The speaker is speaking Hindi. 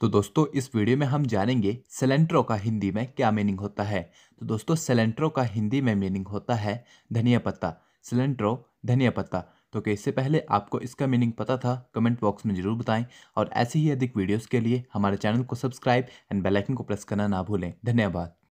तो दोस्तों इस वीडियो में हम जानेंगे सिलेंट्रो का हिंदी में क्या मीनिंग होता है तो दोस्तों सिलेंट्रो का हिंदी में मीनिंग होता है धनिया पत्ता सिलेंट्रो धनिया पत्ता तो क्या इससे पहले आपको इसका मीनिंग पता था कमेंट बॉक्स में जरूर बताएं और ऐसे ही अधिक वीडियोस के लिए हमारे चैनल को सब्सक्राइब एंड बेलाइकन को प्रेस करना ना भूलें धन्यवाद